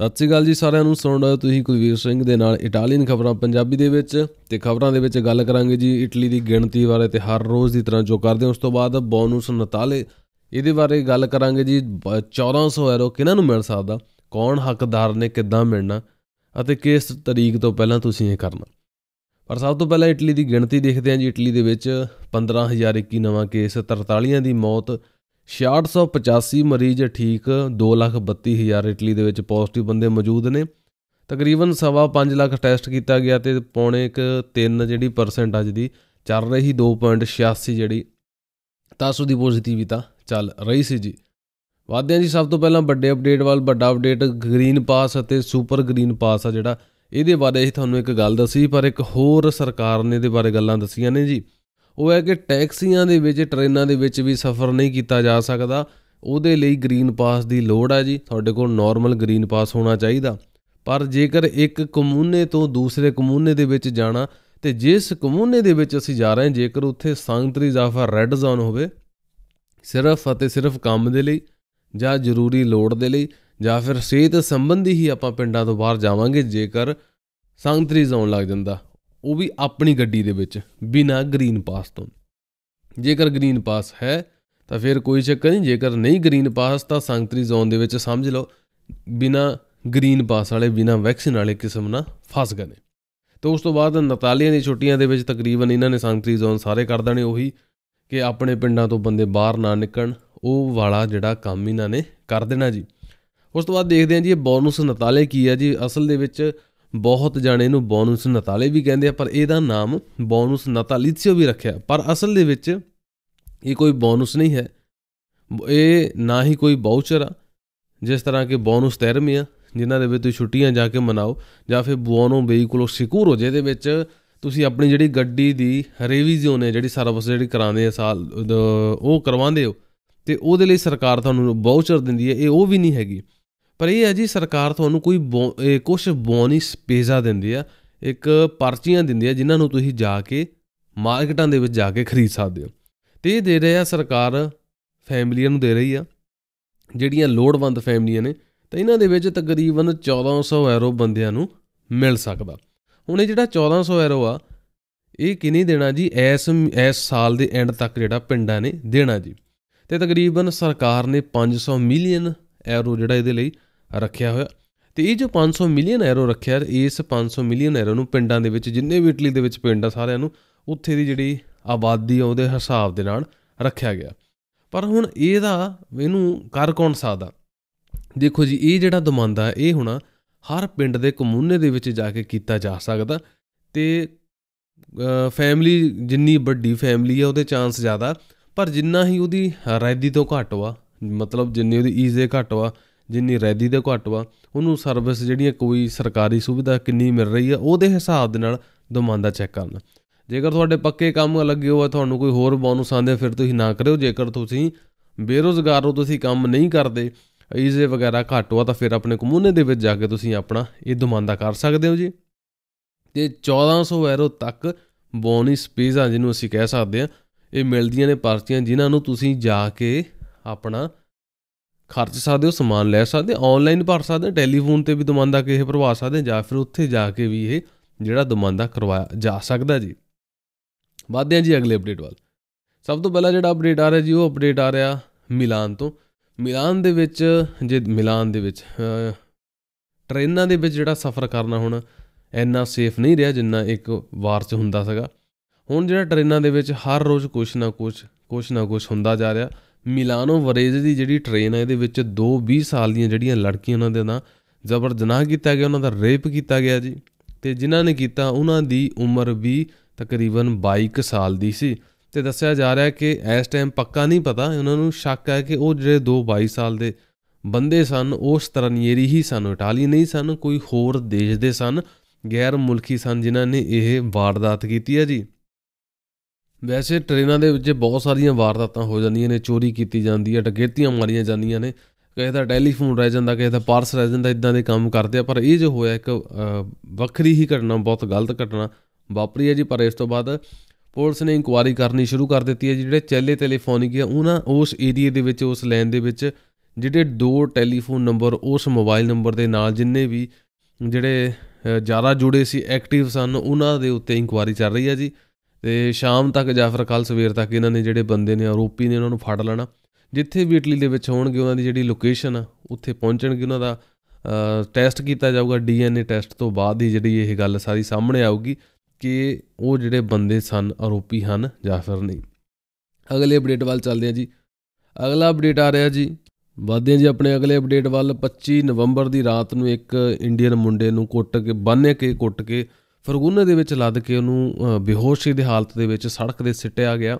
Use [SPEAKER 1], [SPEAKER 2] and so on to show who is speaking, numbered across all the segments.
[SPEAKER 1] ਸਤਿ ਸ੍ਰੀ ਅਕਾਲ ਜੀ ਸਾਰਿਆਂ ਨੂੰ ਸੁਣ ਰਹੇ ਤੁਸੀਂ ਕੁਲਵੀਰ ਸਿੰਘ ਦੇ ਨਾਲ ਇਟਾਲੀਅਨ ਖਬਰਾਂ ਪੰਜਾਬੀ ਦੇ ਵਿੱਚ ਤੇ ਖਬਰਾਂ ਦੇ ਵਿੱਚ ਗੱਲ ਕਰਾਂਗੇ ਜੀ ਇਟਲੀ ਦੀ ਗਿਣਤੀ ਬਾਰੇ ਤੇ ਹਰ ਰੋਜ਼ ਦੀ ਤਰ੍ਹਾਂ ਜੋ ਕਰਦੇ ਉਸ ਤੋਂ ਬਾਅਦ ਬੋਨਸ ਨਤਾਲੇ ਇਹਦੇ ਬਾਰੇ ਗੱਲ ਕਰਾਂਗੇ ਜੀ 1400 ਯੂਰੋ ਕਿਹਨਾਂ ਨੂੰ ਮਿਲ ਸਕਦਾ ਕੌਣ ਹੱਕਦਾਰ ਨੇ ਕਿੱਦਾਂ ਮਿਲਣਾ ਅਤੇ ਕਿਸ ਤਰੀਕ ਤੋਂ ਪਹਿਲਾਂ ਤੁਸੀਂ ਇਹ ਕਰਨਾ ਪਰ ਸਭ ਤੋਂ ਪਹਿਲਾਂ ਇਟਲੀ ਦੀ ਗਿਣਤੀ ਦੇਖਦੇ ਹਾਂ ਜੀ ਇਟਲੀ ਦੇ ਵਿੱਚ 15021 ਨਵਾਂ ਕੇਸ 43 ਦੀ ਮੌਤ 6685 ਮਰੀਜ਼ ਠੀਕ 232000 ਇਟਲੀ ਦੇ ਵਿੱਚ ਪੋਜ਼ਿਟਿਵ ਬੰਦੇ ਮੌਜੂਦ ਨੇ ਤਕਰੀਬਨ ਸਵਾ 5 ਲੱਖ ਟੈਸਟ ਕੀਤਾ ਗਿਆ ਤੇ ਪੌਣੇ 3 ਜਿਹੜੀ ਪਰਸੈਂਟ ਅੱਜ ਦੀ ਚੱਲ ਰਹੀ 2.86 ਜਿਹੜੀ ਤਾਸੂ ਦੀ ਪੋਜ਼ਿਟਿਵਿਤਾ ਚੱਲ ਰਹੀ ਸੀ ਜੀ ਵਾਧਿਆਂ ਜੀ ਸਭ ਤੋਂ ਪਹਿਲਾਂ ਵੱਡੇ ਅਪਡੇਟ ਵੱਲ ਵੱਡਾ ਅਪਡੇਟ ਗ੍ਰੀਨ ਪਾਸ ਅਤੇ ਸੁਪਰ ਗ੍ਰੀਨ ਪਾਸ ਆ ਜਿਹੜਾ ਇਹਦੇ ਬਾਰੇ ਅਸੀਂ ਤੁਹਾਨੂੰ ਇੱਕ ਗੱਲ ਦੱਸੀ ਪਰ ਇੱਕ ਹੋਰ ਸਰਕਾਰ ਨੇ ਇਹਦੇ ਬਾਰੇ ਗੱਲਾਂ ਦਸੀਆਂ ਨੇ ਜੀ ਉਹ ਹੈ ਕਿ ਟੈਕਸੀਆਂ ਦੇ ਵਿੱਚ ਟ੍ਰੇਨਾਂ ਦੇ ਵਿੱਚ ਵੀ ਸਫ਼ਰ ਨਹੀਂ ਕੀਤਾ ਜਾ ਸਕਦਾ ਉਹਦੇ ਲਈ ਗ੍ਰੀਨ ਪਾਸ ਦੀ ਲੋੜ ਹੈ ਜੀ ਤੁਹਾਡੇ ਕੋਲ ਨਾਰਮਲ ਗ੍ਰੀਨ ਪਾਸ ਹੋਣਾ ਚਾਹੀਦਾ ਪਰ ਜੇਕਰ ਇੱਕ ਕਮੂਨੇ ਤੋਂ ਦੂਸਰੇ ਕਮੂਨੇ ਦੇ ਵਿੱਚ ਜਾਣਾ ਤੇ ਜਿਸ ਕਮੂਨੇ ਦੇ ਵਿੱਚ ਅਸੀਂ ਜਾ ਰਹੇ ਹਾਂ ਜੇਕਰ ਉੱਥੇ ਸੰਤਰੀ ਜ਼ਾਫਾ ਰੈੱਡ ਜ਼ੋਨ ਹੋਵੇ ਸਿਰਫ ਅਤੇ ਸਿਰਫ ਕੰਮ ਦੇ ਲਈ ਜਾਂ ਜ਼ਰੂਰੀ ਲੋੜ ਦੇ ਲਈ ਜਾਂ ਫਿਰ ਸਿਹਤ ਸੰਬੰਧੀ ਹੀ ਆਪਾਂ ਪਿੰਡਾਂ ਤੋਂ ਬਾਹਰ ਜਾਵਾਂਗੇ ਜੇਕਰ ਸੰਤਰੀ ਜ਼ੋਨ ਲੱਗ ਜਾਂਦਾ ਉਹ ਵੀ ਆਪਣੀ ਗੱਡੀ ਦੇ ਵਿੱਚ ਬਿਨਾ ਗ੍ਰੀਨ ਪਾਸ ਤੋਂ ਜੇਕਰ ਗ੍ਰੀਨ ਪਾਸ ਹੈ ਤਾਂ ਫਿਰ ਕੋਈ ਚੱਕਰ ਨਹੀਂ ਜੇਕਰ ਨਹੀਂ ਗ੍ਰੀਨ ਪਾਸ ਤਾਂ ਸੰਗਤਰੀ ਜ਼ੋਨ ਦੇ ਵਿੱਚ ਸਮਝ ਲਓ ਬਿਨਾ ਗ੍ਰੀਨ ਪਾਸ ਵਾਲੇ ਬਿਨਾ ਵੈਕਸੀਨ ਵਾਲੇ ਕਿਸਮ ਨਾਲ ਫਸ ਗਏ ਨੇ ਤਾਂ ਉਸ ਤੋਂ ਬਾਅਦ ਨਤਾਲੀਆਂ ਦੀਆਂ ਛੁੱਟੀਆਂ ਦੇ ਵਿੱਚ ਤਕਰੀਬਨ ਇਹਨਾਂ ਨੇ ਸੰਗਤਰੀ ਜ਼ੋਨ ਸਾਰੇ ਕਰ ਦਾਣੇ ਉਹੀ ਕਿ ਆਪਣੇ ਪਿੰਡਾਂ ਤੋਂ ਬੰਦੇ ਬਾਹਰ ਨਾ ਨਿਕਲਣ ਉਹ ਵਾਲਾ ਜਿਹੜਾ ਕੰਮ ਇਹਨਾਂ ਨੇ ਕਰ ਦੇਣਾ ਜੀ ਉਸ ਤੋਂ ਬਾਅਦ ਦੇਖਦੇ ਹਾਂ ਜੀ ਇਹ ਬੋਨਸ ਨਤਾਲੇ ਕੀ ਹੈ ਜੀ ਅਸਲ ਦੇ ਵਿੱਚ ਬਹੁਤ ਜਾਣੇ ਨੂੰ ਬੋਨਸ ਨਤਾਲੇ ਵੀ ਕਹਿੰਦੇ ਆ ਪਰ ਇਹਦਾ ਨਾਮ ਬੋਨਸ ਨਤਾਲੀਸੀਓ ਵੀ ਰੱਖਿਆ ਪਰ ਅਸਲ ਦੇ ਵਿੱਚ ਇਹ ਕੋਈ ਬੋਨਸ ਨਹੀਂ ਹੈ ਇਹ ਨਾ ਹੀ ਕੋਈ ਬਾਊਚਰ ਆ ਜਿਸ ਤਰ੍ਹਾਂ ਕਿ ਬੋਨਸ ਤੈਰਮੀਆ ਜਿਨ੍ਹਾਂ ਦੇ ਵਿੱਚ ਤੁਸੀਂ ਛੁੱਟੀਆਂ ਜਾ ਕੇ ਮਨਾਓ ਜਾਂ ਫਿਰ ਬੋਨੋ ਸਿਕੂਰ ਹੋ ਜੇ ਦੇ ਵਿੱਚ ਤੁਸੀਂ ਆਪਣੀ ਜਿਹੜੀ ਗੱਡੀ ਦੀ ਰਿਵੀਜ਼ਨ ਹੈ ਜਿਹੜੀ ਸਰਵਿਸ ਜਿਹੜੀ ਕਰਾਉਂਦੇ ਆ ਸਾਲ ਉਹ ਕਰਵਾਉਂਦੇ ਹੋ ਤੇ ਉਹਦੇ ਲਈ ਸਰਕਾਰ ਤੁਹਾਨੂੰ ਬਾਊਚਰ ਦਿੰਦੀ ਹੈ ਇਹ ਉਹ ਵੀ ਨਹੀਂ ਹੈਗੀ ਪਰ ਇਹ ਹੈ ਜੀ ਸਰਕਾਰ ਤੁਹਾਨੂੰ ਕੋਈ ਕੁਝ ਬੋਨਸ ਪੇਜ਼ਾ ਦਿੰਦੀ ਆ ਇੱਕ ਪਰਚੀਆਂ ਦਿੰਦੀ ਆ ਜਿਨ੍ਹਾਂ ਨੂੰ ਤੁਸੀਂ ਜਾ ਕੇ ਮਾਰਕੀਟਾਂ ਦੇ ਵਿੱਚ ਜਾ ਕੇ ਖਰੀਦ ਸਕਦੇ ਹੋ ਤੇ ਇਹ ਦੇ ਰਿਹਾ ਸਰਕਾਰ ਫੈਮਲੀਆਂ ਨੂੰ ਦੇ ਰਹੀ ਆ ਜਿਹੜੀਆਂ ਲੋੜਵੰਦ ਫੈਮਲੀਆਂ ਨੇ ਤਾਂ ਇਹਨਾਂ ਦੇ ਵਿੱਚ ਤਕਰੀਬਨ 1400 ਐਰੋ ਬੰਦਿਆਂ ਨੂੰ ਮਿਲ ਸਕਦਾ ਹੁਣ ਇਹ ਜਿਹੜਾ 1400 ਐਰੋ ਆ ਇਹ ਕਿੰਨੀ ਦੇਣਾ ਜੀ ਇਸ ਇਸ ਸਾਲ ਦੇ ਐਂਡ ਤੱਕ ਜਿਹੜਾ ਪਿੰਡਾਂ ਨੇ ਦੇਣਾ ਜੀ ਤੇ ਤਕਰੀਬਨ ਸਰਕਾਰ ਨੇ 500 ਮਿਲੀਅਨ ਐਰੋ ਜਿਹੜਾ ਇਹਦੇ ਲਈ ਰੱਖਿਆ ਹੋਇਆ ਤੇ ਇਹ ਜੋ 500 ਮਿਲੀਅਨ ਐਰੋ ਰੱਖਿਆ ਇਸ 500 ਮਿਲੀਅਨ ਐਰੋ ਨੂੰ ਪਿੰਡਾਂ ਦੇ ਵਿੱਚ ਜਿੰਨੇ ਵੀ ਇਟਲੀ ਦੇ ਵਿੱਚ ਪਿੰਡ ਆ ਸਾਰਿਆਂ ਨੂੰ ਉੱਥੇ ਦੀ ਜਿਹੜੀ ਆਬਾਦੀ ਆ ਉਹਦੇ ਹਿਸਾਬ ਦੇ ਨਾਲ ਰੱਖਿਆ ਗਿਆ ਪਰ ਹੁਣ ਇਹਦਾ ਇਹਨੂੰ ਕਰ ਕੌਣ ਸਕਦਾ ਦੇਖੋ ਜੀ ਇਹ ਜਿਹੜਾ ਦਮਾਂਦਾ ਇਹ ਹੁਣ ਹਰ ਪਿੰਡ ਦੇ ਕਮੂਨੇ ਦੇ ਵਿੱਚ ਜਾ ਕੇ ਕੀਤਾ ਜਾ ਸਕਦਾ ਤੇ ਫੈਮਿਲੀ ਜਿੰਨੀ ਵੱਡੀ ਫੈਮਿਲੀ ਆ ਉਹਦੇ ਚਾਂਸ ਜ਼ਿਆਦਾ ਪਰ ਜਿੰਨਾ ਹੀ ਉਹਦੀ ਰਾਇਦੀ ਤੋਂ ਘੱਟ ਵਾ ਮਤਲਬ ਜਿੰਨੀ ਉਹਦੀ ਈਜ਼ੇ ਘੱਟ ਵਾ ਜਿੰਨੀ ਰੈਦੀ ਦੇ ਘੱਟ ਵਾ ਉਹਨੂੰ ਸਰਵਿਸ ਜਿਹੜੀ ਕੋਈ ਸਰਕਾਰੀ ਸੁਵਿਧਾ ਕਿੰਨੀ ਮਿਲ ਰਹੀ ਹੈ ਉਹਦੇ ਹਿਸਾਬ ਦੇ ਨਾਲ ਦਮਾਂਦਾ ਚੈੱਕ ਕਰਨਾ ਜੇਕਰ ਤੁਹਾਡੇ ਪੱਕੇ ਕੰਮ ਲੱਗੇ ਹੋਏ ਤੁਹਾਨੂੰ ਕੋਈ ਹੋਰ ਬੋਨਸ ਆਂਦੇ ਫਿਰ ਤੁਸੀਂ ਨਾ ਕਰਿਓ ਜੇਕਰ ਤੁਸੀਂ ਬੇਰੋਜ਼ਗਾਰ ਹੋ ਤੁਸੀਂ ਕੰਮ ਨਹੀਂ ਕਰਦੇ ਈਜ਼ੇ ਵਗੈਰਾ ਘੱਟ ਹੋਆ ਤਾਂ ਫਿਰ ਆਪਣੇ ਕਮੂਨੇ ਦੇ ਵਿੱਚ ਜਾ ਕੇ ਤੁਸੀਂ ਆਪਣਾ ਇਹ ਦਮਾਂਦਾ ਕਰ ਸਕਦੇ ਹੋ ਜੀ ਤੇ 1400 ਐਰੋ ਤੱਕ ਬੋਨਸ ਪੀਜ਼ਾ ਜਿਹਨੂੰ ਅਸੀਂ ਕਹਿ ਸਕਦੇ ਆ ਇਹ ਮਿਲਦੀਆਂ ਨੇ ਪਰਚੀਆਂ ਜਿਨ੍ਹਾਂ ਨੂੰ ਤੁਸੀਂ ਜਾ ਕੇ ਆਪਣਾ ਖਰਚ ਸਕਦੇ ਹੋ ਸਮਾਨ ਲੈ ਸਕਦੇ ਆਨਲਾਈਨ ਭਰ ਸਕਦੇ ਟੈਲੀਫੋਨ ਤੇ ਵੀ ਦਮਾਂਦਾ ਕਿਸੇ ਭਰਵਾ ਸਕਦੇ ਜਾਂ ਫਿਰ ਉੱਥੇ ਜਾ ਕੇ ਵੀ ਇਹ ਜਿਹੜਾ ਦਮਾਂਦਾ ਕਰਵਾਇਆ ਜਾ ਸਕਦਾ ਜੀ ਵਾਧਦੇ ਆ ਜੀ ਅਗਲੇ ਅਪਡੇਟ ਵੱਲ ਸਭ ਤੋਂ ਪਹਿਲਾਂ ਜਿਹੜਾ ਅਪਡੇਟ ਆ ਰਿਹਾ ਜੀ ਉਹ ਅਪਡੇਟ ਆ ਰਿਹਾ ਮਿਲਾਨ ਤੋਂ ਮਿਲਾਨ ਦੇ ਵਿੱਚ ਜੇ ਮਿਲਾਨ ਦੇ ਵਿੱਚ ਟ੍ਰੇਨਾਂ ਦੇ ਵਿੱਚ ਜਿਹੜਾ ਸਫ਼ਰ ਕਰਨਾ ਹੁਣ ਇੰਨਾ ਸੇਫ ਨਹੀਂ ਰਿਹਾ ਜਿੰਨਾ ਇੱਕ ਵਾਰ 'ਚ ਹੁੰਦਾ ਸੀਗਾ ਹੁਣ ਜਿਹੜਾ ਟ੍ਰੇਨਾਂ ਦੇ ਵਿੱਚ ਹਰ ਰੋਜ਼ ਕੁਛ ਨਾ ਕੁਛ ਕੁਛ ਨਾ ਕੁਛ ਹੁੰਦਾ ਜਾ ਰਿਹਾ ਮਿਲਾਨੋ ਵਰੇਜ ਦੀ ਜਿਹੜੀ ਟ੍ਰੇਨ ਹੈ ਇਹਦੇ ਵਿੱਚ 2 20 ਸਾਲ ਦੀਆਂ ਜਿਹੜੀਆਂ ਲੜਕੀਆਂ ਉਹਨਾਂ ਦੇ ਨਾਲ ਜ਼ਬਰ ਜਨਾਹ ਕੀਤਾ ਗਿਆ ਉਹਨਾਂ ਦਾ ਰੇਪ ਕੀਤਾ ਗਿਆ ਜੀ ਤੇ ਜਿਨ੍ਹਾਂ ਨੇ ਕੀਤਾ ਉਹਨਾਂ ਦੀ ਉਮਰ ਵੀ ਤਕਰੀਬਨ 22 ਸਾਲ ਦੀ ਸੀ ਤੇ ਦੱਸਿਆ ਜਾ ਰਿਹਾ ਹੈ ਕਿ ਇਸ ਟਾਈਮ ਪੱਕਾ ਨਹੀਂ ਪਤਾ ਉਹਨਾਂ ਨੂੰ ਸ਼ੱਕ ਹੈ ਕਿ ਉਹ ਜਿਹੜੇ 2 22 ਸਾਲ ਦੇ ਬੰਦੇ ਸਨ ਉਸ ਤਰ੍ਹਾਂ ਨੀਰੀ ਹੀ ਸਨ ਇਟਾਲੀ ਨਹੀਂ ਸਨ ਕੋਈ ਹੋਰ ਦੇਸ਼ ਦੇ ਸਨ ਗੈਰ ਮੁਲਕੀ ਸਨ ਜਿਨ੍ਹਾਂ ਨੇ ਇਹ ਵਾਰਦਾਤ ਕੀਤੀ ਹੈ ਜੀ ਵੈਸੇ ਟ੍ਰੇਨਾਂ ਦੇ ਵਿੱਚ ਬਹੁਤ ਸਾਰੀਆਂ ਵਾਰਦਾਤਾਂ ਹੋ ਜਾਂਦੀਆਂ ਨੇ ਚੋਰੀ ਕੀਤੀ ਜਾਂਦੀ ਹੈ ਡਕੈਤੀਆਂ ਮਾਰੀਆਂ ਜਾਂਦੀਆਂ ਨੇ ਕਿਸੇ ਦਾ ਟੈਲੀਫੋਨ ਰਹਿ ਜਾਂਦਾ ਕਿਸੇ ਦਾ ਪਾਰਸ ਰਹਿ ਜਾਂਦਾ ਇਦਾਂ ਦੇ ਕੰਮ ਕਰਦੇ ਆ ਪਰ ਇਹ ਜੋ ਹੋਇਆ ਇੱਕ ਵੱਖਰੀ ਹੀ ਘਟਨਾ ਬਹੁਤ ਗਲਤ ਘਟਨਾ ਵਾਪਰੀ ਹੈ ਜੀ ਪਰ ਇਸ ਤੋਂ ਬਾਅਦ ਪੁਲਿਸ ਨੇ ਇਨਕੁਆਰੀ ਕਰਨੀ ਸ਼ੁਰੂ ਕਰ ਦਿੱਤੀ ਹੈ ਜਿਹੜੇ ਚੈਲੇ ਟੈਲੀਫੋਨਿਕ ਆ ਉਹਨਾਂ ਉਸ ਏਰੀਆ ਦੇ ਵਿੱਚ ਉਸ ਲਾਈਨ ਦੇ ਵਿੱਚ ਜਿਹੜੇ ਦੋ ਟੈਲੀਫੋਨ ਨੰਬਰ ਉਸ ਮੋਬਾਈਲ ਨੰਬਰ ਦੇ ਨਾਲ ਜਿੰਨੇ ਵੀ ਜਿਹੜੇ ਜ਼ਿਆਦਾ ਜੁੜੇ ਸੀ ਐਕਟਿਵ ਸਨ ਉਹਨਾਂ ਦੇ ਉੱਤੇ ਇਨਕੁਆਰੀ ਚੱਲ ਰਹੀ ਹੈ ਜੀ ਤੇ ਸ਼ਾਮ ਤੱਕ ਜਾਂ ਫਿਰ ਕੱਲ ਸਵੇਰ ਤੱਕ ਇਹਨਾਂ ਨੇ ਜਿਹੜੇ ਬੰਦੇ ਨੇ ਆਰੋਪੀ ਨੇ ਉਹਨਾਂ ਨੂੰ ਫੜ ਲੈਣਾ ਜਿੱਥੇ ਵੀ ਇਟਲੀ ਦੇ ਵਿੱਚ ਹੋਣਗੇ ਉਹਨਾਂ ਦੀ ਜਿਹੜੀ ਲੋਕੇਸ਼ਨ ਆ ਉੱਥੇ ਪਹੁੰਚਣਗੇ ਉਹਨਾਂ ਦਾ ਟੈਸਟ ਕੀਤਾ ਜਾਊਗਾ ਡੀਐਨਏ ਟੈਸਟ ਤੋਂ ਬਾਅਦ ਹੀ ਜਿਹੜੀ ਇਹ ਗੱਲ ਸਾਰੀ ਸਾਹਮਣੇ ਆਊਗੀ ਕਿ ਉਹ ਜਿਹੜੇ ਬੰਦੇ ਸਨ ਆਰੋਪੀ ਹਨ ਜਾਂ ਫਿਰ ਨਹੀਂ ਅਗਲੇ ਅਪਡੇਟ ਵੱਲ ਚੱਲਦੇ ਆ ਜੀ ਅਗਲਾ ਅਪਡੇਟ ਆ ਰਿਹਾ ਜੀ ਵਧਦੇ ਜੀ ਆਪਣੇ ਅਗਲੇ ਅਪਡੇਟ ਵੱਲ 25 ਨਵੰਬਰ ਦੀ ਰਾਤ ਨੂੰ ਇੱਕ ਇੰਡੀਅਨ ਮੁੰਡੇ ਨੂੰ ਕੁੱਟ ਕੇ ਬੰਨ੍ਹ ਕੇ ਕੁੱਟ ਕੇ ਫਰਗੂਨੇ ਦੇ ਵਿੱਚ ਲੱਦ ਕੇ ਉਹਨੂੰ ਬੇਹੋਸ਼ੀ ਦੀ ਹਾਲਤ ਦੇ ਵਿੱਚ ਸੜਕ ਦੇ ਸਿੱਟਿਆ ਗਿਆ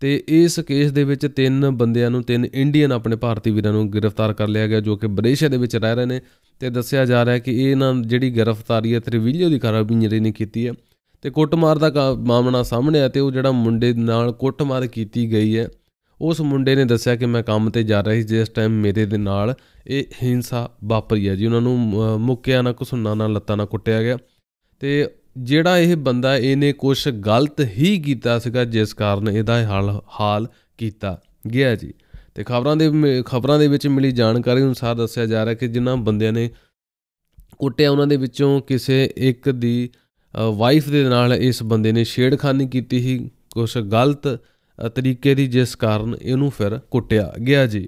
[SPEAKER 1] ਤੇ ਇਸ ਕੇਸ ਦੇ ਵਿੱਚ ਤਿੰਨ ਬੰਦਿਆਂ ਨੂੰ ਤਿੰਨ ਇੰਡੀਅਨ ਆਪਣੇ ਭਾਰਤੀ ਵੀਰਾਂ ਨੂੰ ਗ੍ਰਿਫਤਾਰ ਕਰ ਲਿਆ ਗਿਆ ਜੋ ਕਿ ਬਰੇਸ਼ਾ ਦੇ ਵਿੱਚ ਰਹਿ ਰਹੇ ਨੇ ਤੇ ਦੱਸਿਆ ਜਾ ਰਿਹਾ ਹੈ ਕਿ ਇਹ ਇਹਨਾਂ ਜਿਹੜੀ ਗ੍ਰਿਫਤਾਰੀ ਹੈ ਤ੍ਰਿਵਿਲਿਓ ਦੀ ਕਾਰਾਬੀਨਰੀ ਨੇ ਕੀਤੀ ਹੈ ਤੇ ਕੁੱਟਮਾਰ ਦਾ ਮਾਮਲਾ ਸਾਹਮਣੇ ਆ ਤੇ ਉਹ ਜਿਹੜਾ ਮੁੰਡੇ ਨਾਲ ਕੁੱਟਮਾਰ ਕੀਤੀ ਗਈ ਹੈ ਉਸ ਮੁੰਡੇ ਨੇ ਦੱਸਿਆ ਕਿ ਮੈਂ ਕੰਮ ਤੇ ਜਾ ਰਿਹਾ ਸੀ ਜਿਸ ਟਾਈਮ ਮੇਰੇ ਦੇ ਨਾਲ ਇਹ ਹਿੰਸਾ ਵਾਪਰੀ ਹੈ ਜੀ ਉਹਨਾਂ ਨੂੰ ਮੁੱਕਿਆ ਨਾ ਕੁਸੁੰਨਾ ਨਾ ਲੱਤਾਂ ਨਾ ਕੁੱਟਿਆ ਗਿਆ ਤੇ ਜਿਹੜਾ ਇਹ ਬੰਦਾ ਇਹਨੇ ਕੁਝ ਗਲਤ ਹੀ ਕੀਤਾ ਸੀਗਾ ਜਿਸ ਕਾਰਨ ਇਹਦਾ ਹਾਲ ਹਾਲ ਕੀਤਾ ਗਿਆ ਜੀ ਤੇ ਖਬਰਾਂ ਦੇ ਖਬਰਾਂ ਦੇ ਵਿੱਚ ਮਿਲੀ ਜਾਣਕਾਰੀ ਅਨੁਸਾਰ ਦੱਸਿਆ ਜਾ ਰਿਹਾ ਕਿ ਜਿਨ੍ਹਾਂ ਬੰਦਿਆਂ ਨੇ ਕੁੱਟਿਆ ਉਹਨਾਂ ਦੇ ਵਿੱਚੋਂ ਕਿਸੇ ਇੱਕ ਦੀ ਵਾਈਫ ਦੇ ਨਾਲ ਇਸ ਬੰਦੇ ਨੇ ਛੇੜਖਾਨੀ ਕੀਤੀ ਸੀ ਕੁਝ ਗਲਤ ਤਰੀਕੇ ਦੀ ਜਿਸ ਕਾਰਨ ਇਹਨੂੰ ਫਿਰ ਕੁੱਟਿਆ ਗਿਆ ਜੀ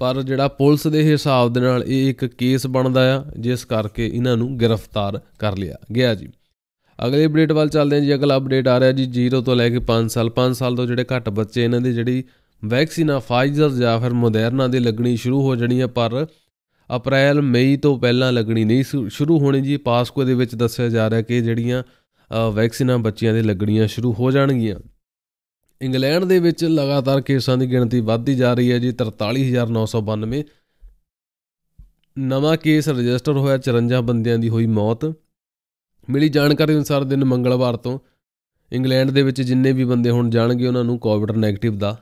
[SPEAKER 1] ਪਰ ਜਿਹੜਾ ਪੁਲਿਸ ਦੇ ਹਿਸਾਬ ਦੇ ਨਾਲ ਇਹ ਇੱਕ ਕੇਸ ਬਣਦਾ ਆ ਜਿਸ ਕਰਕੇ ਇਹਨਾਂ ਨੂੰ ਗ੍ਰਿਫਤਾਰ ਕਰ ਲਿਆ ਗਿਆ ਜੀ ਅਗਲੇ ਅਪਡੇਟ ਵੱਲ ਚੱਲਦੇ ਹਾਂ ਜੀ ਅਗਲਾ ਅਪਡੇਟ ਆ ਰਿਹਾ ਜੀ 0 ਤੋਂ ਲੈ ਕੇ 5 ਸਾਲ 5 ਸਾਲ ਤੋਂ ਜਿਹੜੇ ਘੱਟ ਬੱਚੇ ਇਹਨਾਂ ਦੀ ਜਿਹੜੀ ਆ ਫਾਈਜ਼ਰ ਜਾਂ ਫਿਰ ਮੋਡਰਨਾ ਦੇ ਲੱਗਣੀ ਸ਼ੁਰੂ ਹੋ ਜਾਣੀ ਹੈ ਪਰ ਅਪ੍ਰੈਲ ਮਈ ਤੋਂ ਪਹਿਲਾਂ ਲੱਗਣੀ ਨਹੀਂ ਸ਼ੁਰੂ ਹੋਣੀ ਜੀ ਪਾਸਕੋ ਦੇ ਵਿੱਚ ਦੱਸਿਆ ਜਾ ਰਿਹਾ ਕਿ ਜਿਹੜੀਆਂ ਵੈਕਸੀਨਾਂ ਬੱਚਿਆਂ ਦੇ ਲੱਗਣੀਆਂ ਸ਼ੁਰੂ ਹੋ ਜਾਣਗੀਆਂ ਇੰਗਲੈਂਡ ਦੇ ਵਿੱਚ ਲਗਾਤਾਰ ਕੇਸਾਂ ਦੀ ਗਿਣਤੀ ਵੱਧਦੀ ਜਾ ਰਹੀ ਹੈ ਜੀ 43992 ਨਵਾਂ ਕੇਸ ਰਜਿਸਟਰ ਹੋਇਆ 54 ਬੰਦਿਆਂ ਦੀ ਹੋਈ ਮੌਤ ਮਿਲੀ ਜਾਣਕਾਰੀ ਅਨੁਸਾਰ ਦਿਨ ਮੰਗਲਵਾਰ ਤੋਂ ਇੰਗਲੈਂਡ ਦੇ ਵਿੱਚ ਜਿੰਨੇ ਵੀ ਬੰਦੇ ਹੁਣ ਜਾਣਗੇ ਉਹਨਾਂ ਨੂੰ ਕੋਵਿਡ ਨੈਗੇਟਿਵ ਦਾ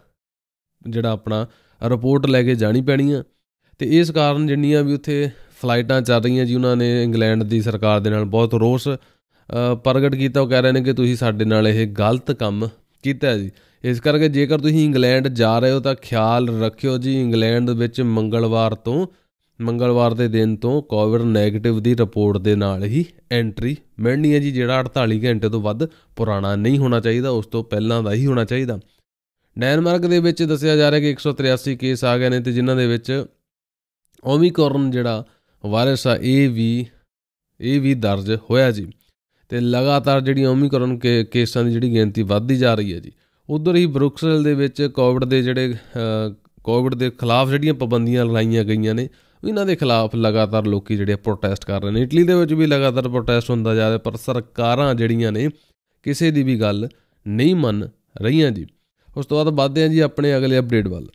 [SPEAKER 1] ਜਿਹੜਾ ਆਪਣਾ ਰਿਪੋਰਟ ਲੈ ਕੇ ਜਾਣੀ ਪੈਣੀ ਆ ਤੇ ਇਸ ਕਾਰਨ ਜਿੰਨੀਆਂ ਵੀ ਉੱਥੇ ਫਲਾਈਟਾਂ ਚੱਲ ਰਹੀਆਂ ਜੀ ਉਹਨਾਂ ਨੇ ਇੰਗਲੈਂਡ ਦੀ ਸਰਕਾਰ ਦੇ ਨਾਲ ਬਹੁਤ ਰੋਸ ਪ੍ਰਗਟ ਕੀਤਾ ਉਹ ਕਹਿ ਰਹੇ ਨੇ ਕਿ ਤੁਸੀਂ ਸਾਡੇ ਨਾਲ ਇਹ ਗਲਤ ਕੰਮ ਕੀਤਾ ਜੀ ਇਸ ਕਰਕੇ ਜੇਕਰ ਤੁਸੀਂ ਇੰਗਲੈਂਡ ਜਾ ਰਹੇ ਹੋ ਤਾਂ ਖਿਆਲ ਰੱਖਿਓ ਜੀ ਇੰਗਲੈਂਡ ਵਿੱਚ ਮੰਗਲਵਾਰ ਤੋਂ ਮੰਗਲਵਾਰ ਦੇ ਦਿਨ ਤੋਂ ਕੋਵਿਡ 네ਗੇਟਿਵ ਦੀ ਰਿਪੋਰਟ ਦੇ ਨਾਲ ਹੀ ਐਂਟਰੀ ਮਿਲਣੀ ਹੈ ਜੀ ਜਿਹੜਾ 48 ਘੰਟੇ ਤੋਂ ਵੱਧ ਪੁਰਾਣਾ ਨਹੀਂ ਹੋਣਾ ਚਾਹੀਦਾ ਉਸ ਤੋਂ ਪਹਿਲਾਂ ਦਾ ਹੀ ਹੋਣਾ ਚਾਹੀਦਾ ਡੈਨਮਾਰਕ ਦੇ ਵਿੱਚ ਦੱਸਿਆ ਜਾ ਰਿਹਾ ਕਿ 183 ਕੇਸ ਆ ਗਏ ਨੇ ਤੇ ਜਿਨ੍ਹਾਂ ਦੇ ਵਿੱਚ ਓਮਿਕਰਨ ਜਿਹੜਾ ਵਾਇਰਸ ਆ ਇਹ ਵੀ ਇਹ ਵੀ ਦਰਜ ਹੋਇਆ ਜੀ ਤੇ ਲਗਾਤਾਰ ਜਿਹੜੀ ਓਮਿਕਰਨ ਕੇਸਾਂ ਦੀ ਜਿਹੜੀ ਗਿਣਤੀ ਵੱਧਦੀ ਜਾ ਰਹੀ ਹੈ ਜੀ ਉਧਰ ਹੀ ਬਰੁਕਸਲ ਦੇ ਵਿੱਚ ਕੋਵਿਡ ਦੇ ਜਿਹੜੇ ਕੋਵਿਡ ਦੇ ਖਿਲਾਫ ਜਿਹੜੀਆਂ ਪਾਬੰਦੀਆਂ ਲਗਾਈਆਂ ਗਈਆਂ ਨੇ ਇਹਨਾਂ ਦੇ ਖਿਲਾਫ ਲਗਾਤਾਰ ਲੋਕੀ ਜਿਹੜੇ ਪ੍ਰੋਟੈਸਟ ਕਰ ਰਹੇ ਨੇ ਇਟਲੀ ਦੇ ਵਿੱਚ ਵੀ ਲਗਾਤਾਰ ਪ੍ਰੋਟੈਸਟ ਹੁੰਦਾ ਜਾ ਰਿਹਾ ਪਰ ਸਰਕਾਰਾਂ ਜਿਹੜੀਆਂ ਨੇ ਕਿਸੇ ਦੀ ਵੀ ਗੱਲ ਨਹੀਂ ਮੰਨ ਰਹੀਆਂ ਜੀ ਉਸ ਤੋਂ ਬਾਅਦ ਵੱਧਦੇ ਹਾਂ ਜੀ ਆਪਣੇ ਅਗਲੇ ਅਪਡੇਟ ਵੱਲ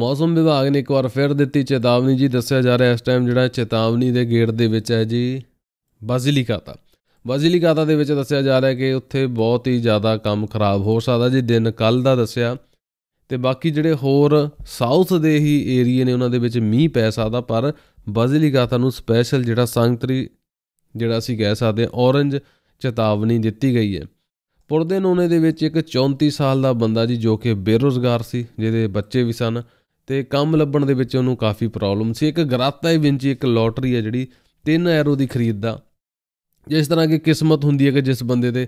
[SPEAKER 1] ਮੌਸਮ ਵਿਭਾਗ ਨੇ ਇੱਕ ਵਾਰ ਫਿਰ ਦਿੱਤੀ ਚੇਤਾਵਨੀ ਜੀ ਦੱਸਿਆ ਜਾ ਰਿਹਾ ਇਸ ਟਾਈਮ ਜਿਹੜਾ ਚੇਤਾਵਨੀ ਦੇ ਗੇਟ ਦੇ ਵਿੱਚ ਹੈ ਜੀ ਦਾ ਵਾਜ਼ਿਲੀਕਾਤਾ ਦੇ ਵਿੱਚ ਦੱਸਿਆ ਜਾ ਰਿਹਾ ਕਿ ਉੱਥੇ ਬਹੁਤ ਹੀ ਜ਼ਿਆਦਾ ਕੰਮ ਖਰਾਬ ਹੋ ਸਕਦਾ ਜੀ ਦਿਨ ਕੱਲ ਦਾ ਦੱਸਿਆ ਤੇ ਬਾਕੀ ਜਿਹੜੇ ਹੋਰ ਸਾਊਥ ਦੇ ਹੀ ਏਰੀਏ ਨੇ ਉਹਨਾਂ ਦੇ ਵਿੱਚ ਮੀਂਹ ਪੈ ਸਕਦਾ ਪਰ ਵਾਜ਼ਿਲੀਕਾਤਾ ਨੂੰ ਸਪੈਸ਼ਲ ਜਿਹੜਾ ਸੰਗਤਰੀ ਜਿਹੜਾ ਅਸੀਂ ਕਹਿ ਸਕਦੇ ਹਾਂ ਔਰੰਜ ਚੇਤਾਵਨੀ ਦਿੱਤੀ ਗਈ ਹੈ ਪੁਰਦੇ ਨੋਨੇ ਦੇ ਵਿੱਚ ਇੱਕ 34 ਸਾਲ ਦਾ ਬੰਦਾ ਜੀ ਜੋ ਕਿ ਬੇਰੋਜ਼ਗਾਰ ਸੀ ਜਿਹਦੇ ਬੱਚੇ ਵੀ ਸਨ ਤੇ ਕੰਮ ਲੱਭਣ ਦੇ ਵਿੱਚ ਉਹਨੂੰ ਕਾਫੀ ਪ੍ਰੋਬਲਮ ਸੀ ਇੱਕ ਗਰਾਤਾ ਹੀ ਵਿੰਚੀ ਇੱਕ ਲੋਟਰੀ ਹੈ ਜਿਹੜੀ 3 ਐਰੋ ਦੀ ਖਰੀਦ ਦਾ ਜਿਸ ਤਰ੍ਹਾਂ ਕਿ ਕਿਸਮਤ ਹੁੰਦੀ ਹੈ ਕਿ ਜਿਸ ਬੰਦੇ ਦੇ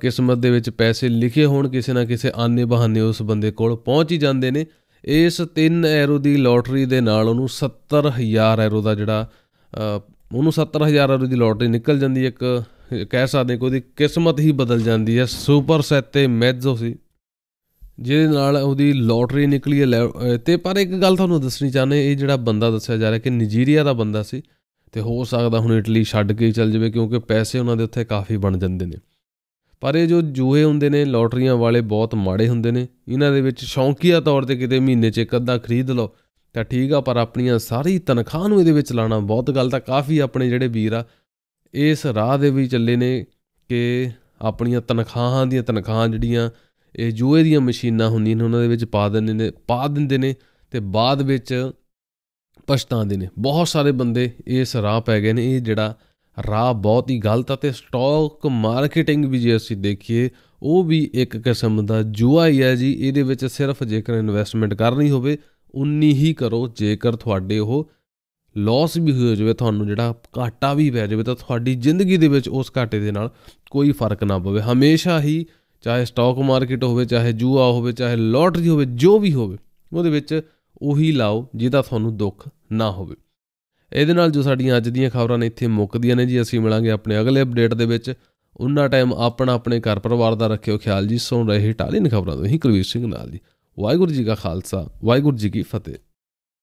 [SPEAKER 1] ਕਿਸਮਤ ਦੇ ਵਿੱਚ ਪੈਸੇ ਲਿਖੇ ਹੋਣ ਕਿਸੇ ਨਾ ਕਿਸੇ ਆਨੇ ਬਹਾਨੇ ਉਸ ਬੰਦੇ ਕੋਲ ਪਹੁੰਚ ਹੀ ਜਾਂਦੇ ਨੇ ਇਸ 3 ਐਰੋ ਦੀ ਲੋਟਰੀ ਦੇ ਨਾਲ ਉਹਨੂੰ 70000 ਐਰੋ ਦਾ ਜਿਹੜਾ ਉਹਨੂੰ 70000 ਐਰੋ ਦੀ ਲੋਟਰੀ ਨਿਕਲ ਜਾਂਦੀ ਇੱਕ ਕਹਿ ਸਕਦੇ ਕਿ ਉਹਦੀ ਕਿਸਮਤ ਹੀ ਬਦਲ ਜਾਂਦੀ ਹੈ ਸੁਪਰ ਸੈਟ ਤੇ ਮੈਜ਼ੋ ਸੀ ਜਿਹਦੇ ਨਾਲ ਉਹਦੀ ਲੋਟਰੀ ਨਿਕਲੀ ਤੇ ਪਰ ਇੱਕ ਗੱਲ ਤੁਹਾਨੂੰ ਦੱਸਣੀ ਚਾਹੁੰਦੇ ਇਹ ਜਿਹੜਾ ਬੰਦਾ ਦੱਸਿਆ ਜਾ ਰਿਹਾ ਕਿ ਨਾਈਜੀਰੀਆ ਦਾ ਬੰਦਾ ਸੀ ਤੇ ਹੋ ਸਕਦਾ ਹੁਣ ਇਟਲੀ ਛੱਡ ਕੇ ਚੱਲ ਜਾਵੇ ਕਿਉਂਕਿ ਪੈਸੇ ਉਹਨਾਂ ਦੇ ਉੱਥੇ ਕਾਫੀ ਬਣ ਜਾਂਦੇ ਨੇ ਪਰ ਇਹ ਜੋ ਜੂਏ ਹੁੰਦੇ ਨੇ ਲੋਟਰੀਆਂ ਵਾਲੇ ਬਹੁਤ ਮਾੜੇ ਹੁੰਦੇ ਨੇ ਇਹਨਾਂ ਦੇ ਵਿੱਚ ਸ਼ੌਂਕੀਆ ਤੌਰ ਤੇ ਕਿਤੇ ਮਹੀਨੇ 'ਚ ਇੱਕ ਅੱਧਾ ਖਰੀਦ ਲਓ ਤਾਂ ਠੀਕ ਆ ਪਰ ਆਪਣੀਆਂ ਸਾਰੀ ਤਨਖਾਹ ਨੂੰ ਇਹਦੇ ਵਿੱਚ ਲਾਣਾ ਬਹੁਤ ਗੱਲ ਤਾਂ ਕਾਫੀ ਆਪਣੇ ਜਿਹੜੇ ਵੀਰ ਆ ਇਸ ਰਾਹ ਦੇ ਵੀ ਚੱਲੇ ਨੇ ਕਿ ਆਪਣੀਆਂ ਤਨਖਾਹਾਂ ਦੀਆਂ ਤਨਖਾਹਾਂ ਜਿਹੜੀਆਂ ਇਹ ਜੂਏ ਦੀਆਂ ਮਸ਼ੀਨਾਂ ਹੁੰਦੀਆਂ ਨੇ ਉਹਨਾਂ ਦੇ ਵਿੱਚ ਪਾ ਦਿੰਦੇ ਨੇ ਪਾ ਦਿੰਦੇ ਨੇ ਤੇ ਬਾਅਦ ਵਿੱਚ ਪਛਤਾਉਂਦੇ ਨੇ ਬਹੁਤ ਸਾਰੇ ਬੰਦੇ ਇਸ ਰਾਹ ਪੈ ਗਏ ਨੇ ਇਹ ਜਿਹੜਾ ਰਾਹ ਬਹੁਤ ਹੀ ਗਲਤ ਅਤੇ ਸਟਾਕ ਮਾਰਕੀਟਿੰਗ ਵੀ ਜੇ ਅਸੀਂ ਦੇਖੀਏ ਉਹ ਵੀ ਇੱਕ ਕਿਸਮ ਦਾ ਜੂਆ ਹੀ ਹੈ ਜੀ ਇਹਦੇ ਵਿੱਚ ਸਿਰਫ ਜੇਕਰ ਇਨਵੈਸਟਮੈਂਟ ਕਰਨੀ ਹੋਵੇ ਉਨੀ ਹੀ ਕਰੋ ਜੇਕਰ ਤੁਹਾਡੇ ਉਹ ਲਾਸ ਵੀ ਹੋ ਜਾਵੇ ਤੁਹਾਨੂੰ ਜਿਹੜਾ ਘਾਟਾ ਵੀ ਪੈ ਜਾਵੇ ਤਾਂ ਤੁਹਾਡੀ ਜ਼ਿੰਦਗੀ ਦੇ ਵਿੱਚ ਉਸ ਘਾਟੇ ਦੇ ਨਾਲ ਕੋਈ ਫਰਕ ਨਾ ਪਵੇ ਹਮੇਸ਼ਾ ਹੀ ਚਾਹੇ ਸਟਾਕ ਮਾਰਕੀਟ ਹੋਵੇ ਚਾਹੇ ਜੂਆ ਹੋਵੇ ਚਾਹੇ ਲੋਟਰੀ ਹੋਵੇ ਜੋ ਵੀ ਹੋਵੇ ਉਹਦੇ ਵਿੱਚ ਉਹੀ ਲਾਓ ਜਿਹਦਾ ਤੁਹਾਨੂੰ ਦੁੱਖ ਨਾ ਹੋਵੇ ਇਹਦੇ ਨਾਲ ਜੋ ਸਾਡੀਆਂ ਅੱਜ ਦੀਆਂ ਖਬਰਾਂ ਨੇ ਇੱਥੇ ਮੁੱਕਦੀਆਂ ਨੇ ਜੀ ਅਸੀਂ ਮਿਲਾਂਗੇ ਆਪਣੇ ਅਗਲੇ ਅਪਡੇਟ ਦੇ ਵਿੱਚ ਉਨਾ ਟਾਈਮ ਆਪਣਾ ਆਪਣੇ ਘਰ ਪਰਿਵਾਰ ਦਾ ਰੱਖਿਓ ਖਿਆਲ ਜੀ ਸੁਣ ਰਹੇ ਟਾਲੀਨ ਖਬਰਾਂ ਤੋਂ ਹੀ ਕੁਲਵੀਰ ਸਿੰਘ ਨਾਲ ਜੀ ਵਾਹਿਗੁਰੂ ਜੀ ਕਾ ਖਾਲਸਾ ਵਾਹਿਗੁਰੂ ਜੀ ਕੀ ਫਤਿਹ